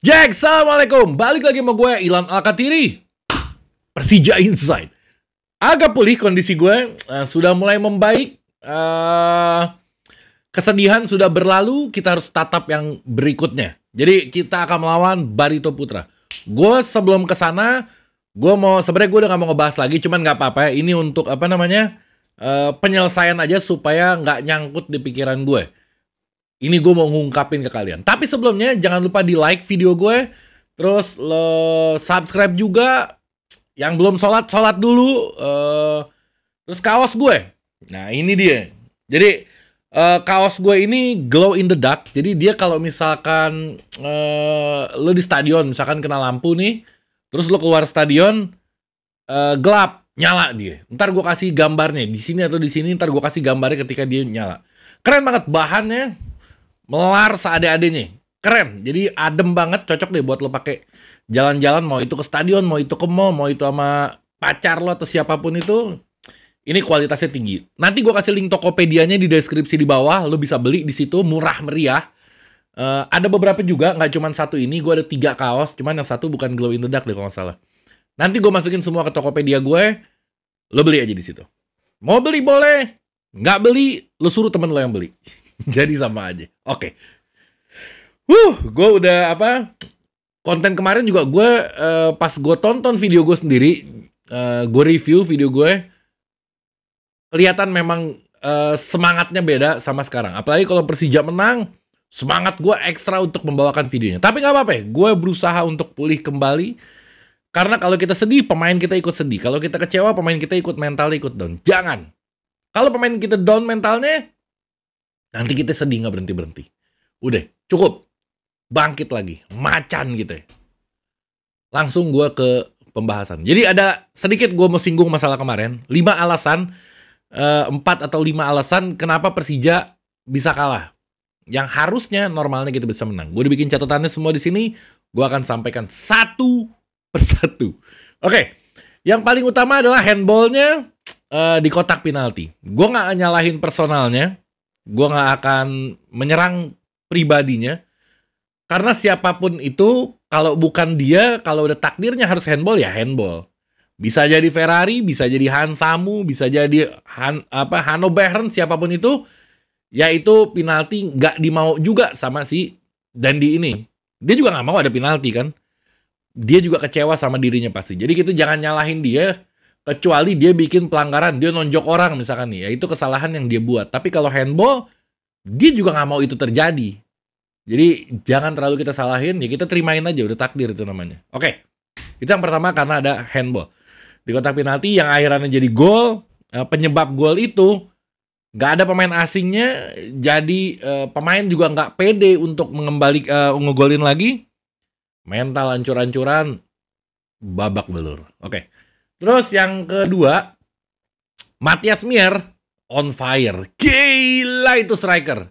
Jack, Assalamualaikum. Balik lagi sama gue, Ilan Alkatiri. Persija Inside. Agak pulih kondisi gue, uh, sudah mulai membaik. Uh, kesedihan sudah berlalu, kita harus tatap yang berikutnya. Jadi kita akan melawan Barito Putra. Gue sebelum ke sana, gue mau sebenarnya gue udah gak mau ngebahas lagi, cuman gak apa-apa ya. Ini untuk apa namanya uh, penyelesaian aja supaya nggak nyangkut di pikiran gue. Ini gue mau ngungkapin ke kalian. Tapi sebelumnya jangan lupa di like video gue, terus lo subscribe juga. Yang belum sholat sholat dulu. Uh, terus kaos gue. Nah ini dia. Jadi uh, kaos gue ini glow in the dark. Jadi dia kalau misalkan uh, lo di stadion misalkan kena lampu nih, terus lo keluar stadion uh, gelap nyala dia. Ntar gue kasih gambarnya di sini atau di sini. Ntar gue kasih gambarnya ketika dia nyala. Keren banget bahannya melar seade-adenya keren jadi adem banget cocok deh buat lo pakai jalan-jalan mau itu ke stadion mau itu ke mall mau itu sama pacar lo atau siapapun itu ini kualitasnya tinggi nanti gue kasih link tokopedia-nya di deskripsi di bawah lo bisa beli di situ murah meriah uh, ada beberapa juga nggak cuma satu ini gue ada tiga kaos cuman yang satu bukan glow in the dark deh kalau nggak salah nanti gue masukin semua ke tokopedia gue lo beli aja di situ mau beli boleh nggak beli lo suruh temen lo yang beli Jadi sama aja. Oke. Okay. Huh, gue udah apa? Konten kemarin juga gue uh, pas gue tonton video gue sendiri, uh, eh, gue review video gue, kelihatan memang uh, semangatnya beda sama sekarang. Apalagi kalau Persija menang, semangat gue ekstra untuk membawakan videonya. Tapi nggak apa-apa, ya, gue berusaha untuk pulih kembali. Karena kalau kita sedih, pemain kita ikut sedih. Kalau kita kecewa, pemain kita ikut mental ikut down. Jangan. Kalau pemain kita down mentalnya, Nanti kita sedih nggak berhenti berhenti. Udah cukup bangkit lagi macan gitu ya. Langsung gue ke pembahasan. Jadi ada sedikit gue mau singgung masalah kemarin. Lima alasan eh, empat atau lima alasan kenapa Persija bisa kalah. Yang harusnya normalnya kita bisa menang. Gue udah bikin catatannya semua di sini. Gue akan sampaikan satu persatu. Oke, yang paling utama adalah handballnya uh, di kotak penalti. Gue nggak nyalahin personalnya gue nggak akan menyerang pribadinya karena siapapun itu kalau bukan dia kalau udah takdirnya harus handball ya handball bisa jadi Ferrari bisa jadi Hansamu bisa jadi Han, apa Hanno Behren siapapun itu yaitu penalti nggak dimau juga sama si Dandi ini dia juga nggak mau ada penalti kan dia juga kecewa sama dirinya pasti jadi kita gitu, jangan nyalahin dia kecuali dia bikin pelanggaran dia nonjok orang misalkan nih ya itu kesalahan yang dia buat tapi kalau handball dia juga nggak mau itu terjadi jadi jangan terlalu kita salahin ya kita terimain aja udah takdir itu namanya oke itu yang pertama karena ada handball di kotak penalti yang akhirnya jadi gol eh, penyebab gol itu nggak ada pemain asingnya jadi eh, pemain juga nggak pede untuk mengembali uh, eh, ngegolin lagi mental ancur-ancuran babak belur oke okay. Terus yang kedua, Matias Mier on fire. Gila itu striker.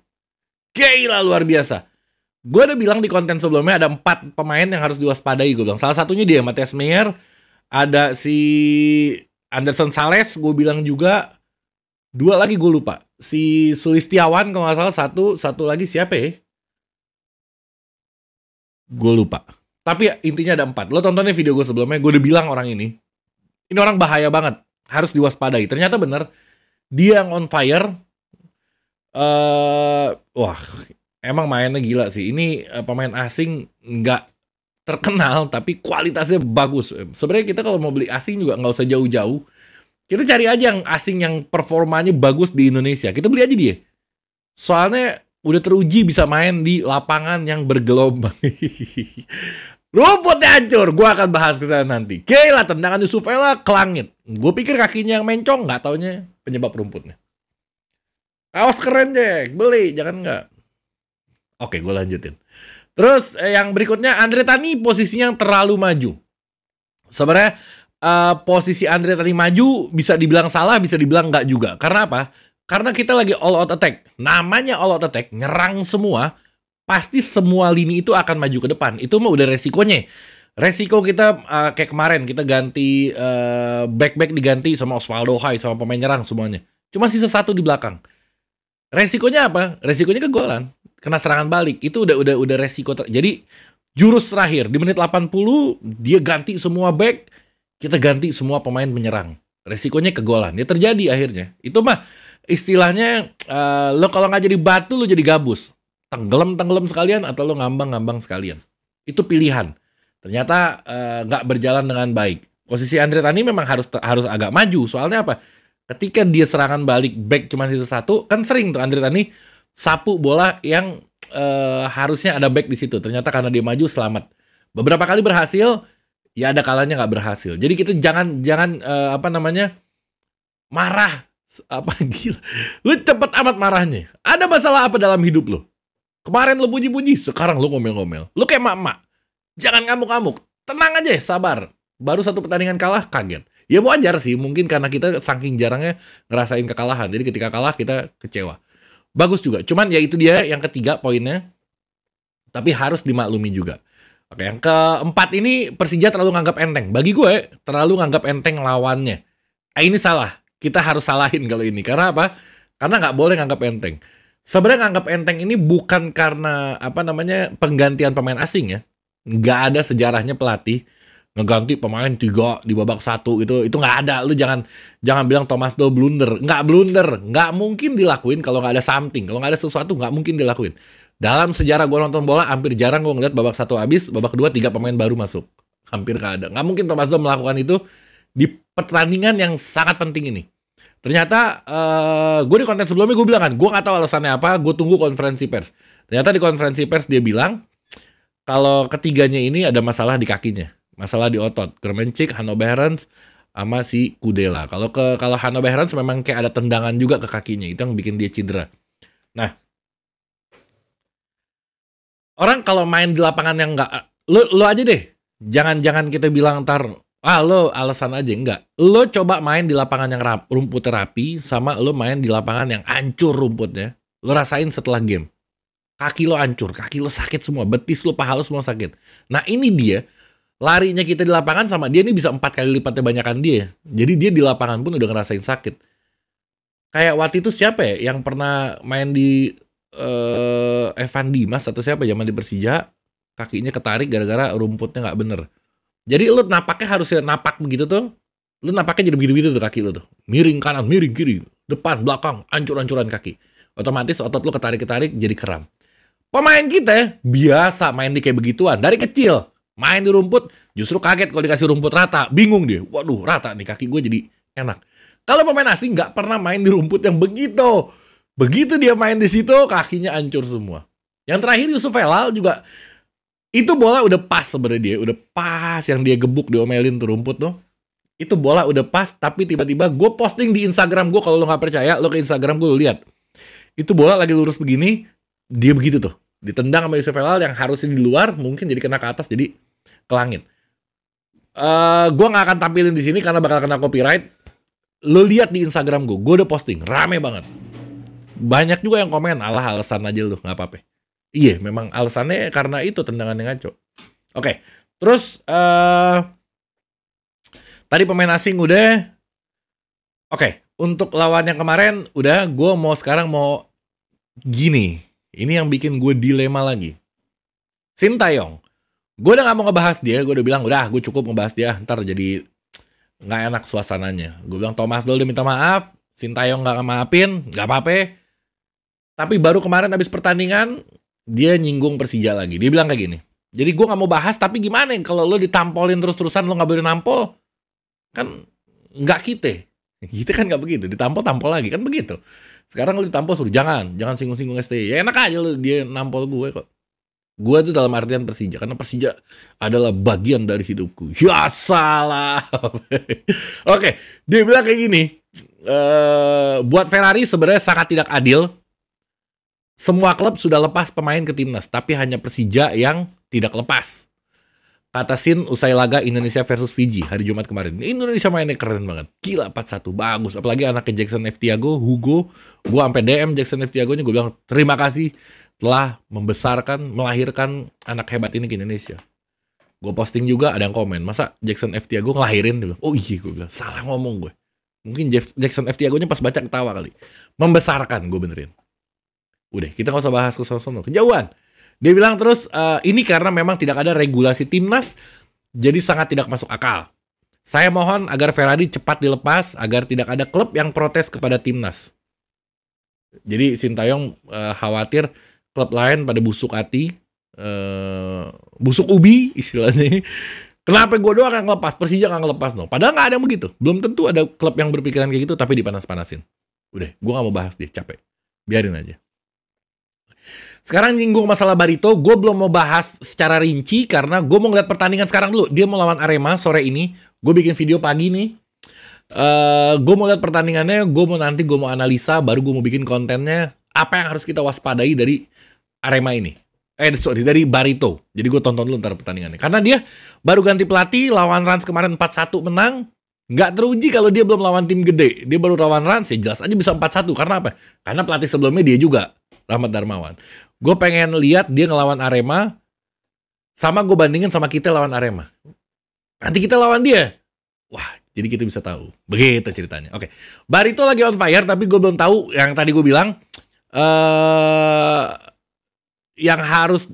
Gila luar biasa. Gue udah bilang di konten sebelumnya ada empat pemain yang harus diwaspadai. Gue bilang salah satunya dia Matias Mier, ada si Anderson Sales. Gue bilang juga dua lagi gue lupa. Si Sulistiawan kalau nggak salah satu, satu lagi siapa ya? Gue lupa. Tapi ya, intinya ada empat. Lo tontonnya video gue sebelumnya, gue udah bilang orang ini ini orang bahaya banget harus diwaspadai ternyata bener dia yang on fire eh uh, wah emang mainnya gila sih ini uh, pemain asing nggak terkenal tapi kualitasnya bagus sebenarnya kita kalau mau beli asing juga nggak usah jauh-jauh kita cari aja yang asing yang performanya bagus di Indonesia kita beli aja dia soalnya udah teruji bisa main di lapangan yang bergelombang. Rumputnya hancur. Gue akan bahas ke sana nanti. Kayla, tendangan Yusuf Ella ke langit. Gue pikir kakinya yang mencong nggak taunya penyebab rumputnya. Awas keren Jack, beli jangan nggak. Oke, gue lanjutin. Terus eh, yang berikutnya Andre Tani posisinya yang terlalu maju. Sebenarnya uh, posisi Andre Tani maju bisa dibilang salah, bisa dibilang nggak juga. Karena apa? Karena kita lagi all out attack. Namanya all out attack, nyerang semua pasti semua lini itu akan maju ke depan. Itu mah udah resikonya. Resiko kita uh, kayak kemarin kita ganti back eh, back-back diganti sama Osvaldo Hai sama pemain nyerang semuanya. Cuma sisa satu di belakang. Resikonya apa? Resikonya kegolan, kena serangan balik. Itu udah udah udah resiko. Ter Jadi jurus terakhir di menit 80 dia ganti semua back, kita ganti semua pemain menyerang. Resikonya kegolan. Ya terjadi akhirnya. Itu mah istilahnya uh, lo kalau nggak jadi batu lo jadi gabus tenggelam-tenggelam sekalian atau lo ngambang-ngambang sekalian. Itu pilihan. Ternyata eh, nggak uh, berjalan dengan baik. Posisi Andre Tani memang harus harus agak maju. Soalnya apa? Ketika dia serangan balik back cuma sisa satu, kan sering tuh Andre Tani sapu bola yang uh, harusnya ada back di situ. Ternyata karena dia maju selamat. Beberapa kali berhasil, ya ada kalanya nggak berhasil. Jadi kita jangan jangan uh, apa namanya marah apa gila. Lu cepet amat marahnya. Ada masalah apa dalam hidup lo? Kemarin lo puji-puji, sekarang lo ngomel-ngomel. Lo kayak mak-mak. Jangan ngamuk-ngamuk. Tenang aja, sabar. Baru satu pertandingan kalah, kaget. Ya wajar sih, mungkin karena kita saking jarangnya ngerasain kekalahan. Jadi ketika kalah, kita kecewa. Bagus juga. Cuman ya itu dia yang ketiga poinnya. Tapi harus dimaklumi juga. Oke, yang keempat ini Persija terlalu nganggap enteng. Bagi gue, terlalu nganggap enteng lawannya. Eh, ini salah. Kita harus salahin kalau ini. Karena apa? Karena nggak boleh nganggap enteng sebenarnya nganggap enteng ini bukan karena apa namanya penggantian pemain asing ya. Nggak ada sejarahnya pelatih ngeganti pemain tiga di babak satu itu itu nggak ada lu jangan jangan bilang Thomas do blunder nggak blunder nggak mungkin dilakuin kalau nggak ada something kalau nggak ada sesuatu nggak mungkin dilakuin dalam sejarah gue nonton bola hampir jarang gue ngeliat babak satu habis babak kedua tiga pemain baru masuk hampir nggak ada nggak mungkin Thomas do melakukan itu di pertandingan yang sangat penting ini Ternyata uh, eh, gue di konten sebelumnya gue bilang kan, gue gak tahu alasannya apa, gue tunggu konferensi pers. Ternyata di konferensi pers dia bilang kalau ketiganya ini ada masalah di kakinya, masalah di otot. Kermencik, Hanno Behrens, sama si Kudela. Kalau ke kalau Hanno Behrens memang kayak ada tendangan juga ke kakinya, itu yang bikin dia cedera. Nah, orang kalau main di lapangan yang nggak, lo lo aja deh, jangan-jangan kita bilang ntar Ah, lo alasan aja enggak. Lo coba main di lapangan yang rap, rumput rapi sama lo main di lapangan yang hancur rumputnya. Lo rasain setelah game. Kaki lo hancur, kaki lo sakit semua, betis lo, paha semua sakit. Nah, ini dia larinya kita di lapangan sama dia ini bisa empat kali lipatnya banyakan dia. Jadi dia di lapangan pun udah ngerasain sakit. Kayak waktu itu siapa ya yang pernah main di uh, Evan Dimas atau siapa zaman ya, di Persija, kakinya ketarik gara-gara rumputnya nggak bener jadi lu napaknya harusnya napak begitu tuh. Lu napaknya jadi begitu-begitu tuh kaki lu tuh. Miring kanan, miring kiri, depan, belakang, ancur-ancuran kaki. Otomatis otot lu ketarik-ketarik jadi kram. Pemain kita biasa main di kayak begituan dari kecil. Main di rumput justru kaget kalau dikasih rumput rata, bingung dia. Waduh, rata nih kaki gue jadi enak. Kalau pemain asing nggak pernah main di rumput yang begitu. Begitu dia main di situ, kakinya ancur semua. Yang terakhir Yusuf Elal juga itu bola udah pas sebenarnya dia udah pas yang dia gebuk diomelin tuh rumput tuh itu bola udah pas tapi tiba-tiba gue posting di Instagram gue kalau lo nggak percaya lo ke Instagram gue lihat itu bola lagi lurus begini dia begitu tuh ditendang sama Yusuf Elal yang harusnya di luar mungkin jadi kena ke atas jadi ke langit uh, eh, gue nggak akan tampilin di sini karena bakal kena copyright lo lihat di Instagram gue gue udah posting rame banget banyak juga yang komen alah alasan aja lo nggak apa-apa Iya, memang alasannya karena itu tendangan yang ngaco. Oke, terus uh, tadi pemain asing udah. Oke, untuk lawan yang kemarin udah. Gue mau sekarang mau gini. Ini yang bikin gue dilema lagi. Sintayong, gue udah gak mau ngebahas dia. Gue udah bilang udah, gue cukup ngebahas dia. Ntar jadi nggak enak suasananya. Gue bilang Thomas dulu udah minta maaf. Sintayong nggak maafin, nggak apa-apa. Tapi baru kemarin habis pertandingan, dia nyinggung Persija lagi. Dia bilang kayak gini. Jadi gue nggak mau bahas, tapi gimana ya kalau lo ditampolin terus-terusan lo nggak boleh nampol? Kan nggak kita. Gitu kan nggak begitu, ditampol-tampol lagi kan begitu. Sekarang lo ditampol suruh jangan, jangan singgung-singgung STI. Ya enak aja lo dia nampol gue kok. Gue tuh dalam artian Persija, karena Persija adalah bagian dari hidupku. Ya salah. Oke, dia bilang kayak gini. Uh, buat Ferrari sebenarnya sangat tidak adil semua klub sudah lepas pemain ke timnas, tapi hanya Persija yang tidak lepas. Kata Sin usai laga Indonesia versus Fiji hari Jumat kemarin. Indonesia mainnya keren banget. Gila 4-1, bagus. Apalagi anaknya Jackson F. Tiago, Hugo. Gue sampai DM Jackson F. Tiago-nya gue bilang, terima kasih telah membesarkan, melahirkan anak hebat ini ke Indonesia. Gue posting juga ada yang komen, masa Jackson F. Tiago ngelahirin? Dia bilang, oh iya gue bilang, salah ngomong gue. Mungkin Jackson F. Tiago-nya pas baca ketawa kali. Membesarkan, gue benerin. Udah, kita nggak usah bahas ke sono kejauhan. Dia bilang terus e, ini karena memang tidak ada regulasi timnas, jadi sangat tidak masuk akal. Saya mohon agar Ferrari cepat dilepas agar tidak ada klub yang protes kepada timnas. Jadi Sintayong e, khawatir klub lain pada busuk hati, e, busuk ubi istilahnya. Kenapa gue doang yang lepas? Persija gak ngelepas no. Padahal gak ada yang begitu. Belum tentu ada klub yang berpikiran kayak gitu tapi dipanas-panasin. Udah, gue gak mau bahas dia capek. Biarin aja. Sekarang nyinggung masalah Barito, gue belum mau bahas secara rinci karena gue mau ngeliat pertandingan sekarang dulu. Dia mau lawan Arema sore ini. Gue bikin video pagi nih. Uh, eh, gue mau lihat pertandingannya, gue mau nanti gue mau analisa, baru gue mau bikin kontennya. Apa yang harus kita waspadai dari Arema ini? Eh, sorry, dari Barito. Jadi gue tonton dulu ntar pertandingannya. Karena dia baru ganti pelatih, lawan Rans kemarin 4-1 menang. Nggak teruji kalau dia belum lawan tim gede. Dia baru lawan Rans, ya jelas aja bisa 4-1. Karena apa? Karena pelatih sebelumnya dia juga Rahmat Darmawan. Gue pengen lihat dia ngelawan Arema, sama gue bandingin sama kita lawan Arema. Nanti kita lawan dia. Wah, jadi kita bisa tahu. Begitu ceritanya. Oke, okay. Barito lagi on fire, tapi gue belum tahu yang tadi gue bilang. eh uh, yang harus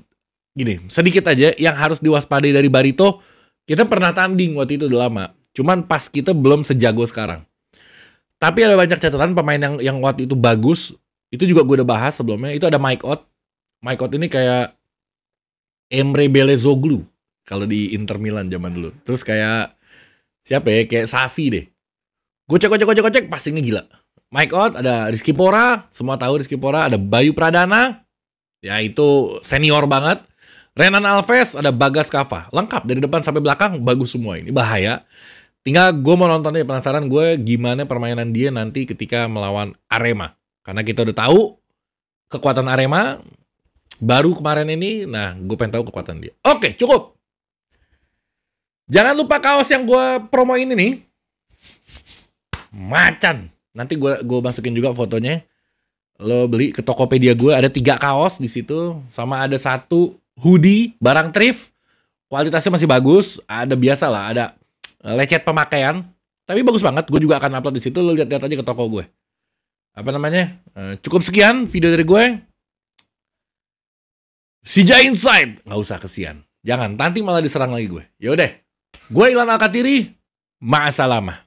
gini sedikit aja yang harus diwaspadai dari Barito kita pernah tanding waktu itu udah lama cuman pas kita belum sejago sekarang tapi ada banyak catatan pemain yang yang waktu itu bagus itu juga gue udah bahas sebelumnya. Itu ada Mike Ott. Mike Ott ini kayak Emre Belezoglu kalau di Inter Milan zaman dulu. Terus kayak siapa ya? Kayak Safi deh. gue cek cek cek cek cek pastinya gila. Mike Ott, ada Rizky Pora, semua tahu Rizky Pora, ada Bayu Pradana, ya itu senior banget. Renan Alves, ada Bagas Kava, lengkap dari depan sampai belakang bagus semua ini bahaya. Tinggal gue mau nontonnya penasaran gue gimana permainan dia nanti ketika melawan Arema. Karena kita udah tahu kekuatan Arema baru kemarin ini. Nah, gue pengen tahu kekuatan dia. Oke, cukup. Jangan lupa kaos yang gue promo ini nih. Macan. Nanti gue gue masukin juga fotonya. Lo beli ke Tokopedia gue ada tiga kaos di situ sama ada satu hoodie barang thrift. Kualitasnya masih bagus, ada biasa lah, ada lecet pemakaian. Tapi bagus banget, gue juga akan upload di situ. Lo lihat-lihat aja ke toko gue apa namanya? Uh, cukup sekian video dari gue. Sija Inside, nggak usah kesian. Jangan, nanti malah diserang lagi gue. Yaudah, gue Ilan Alkatiri, ma'asalamah.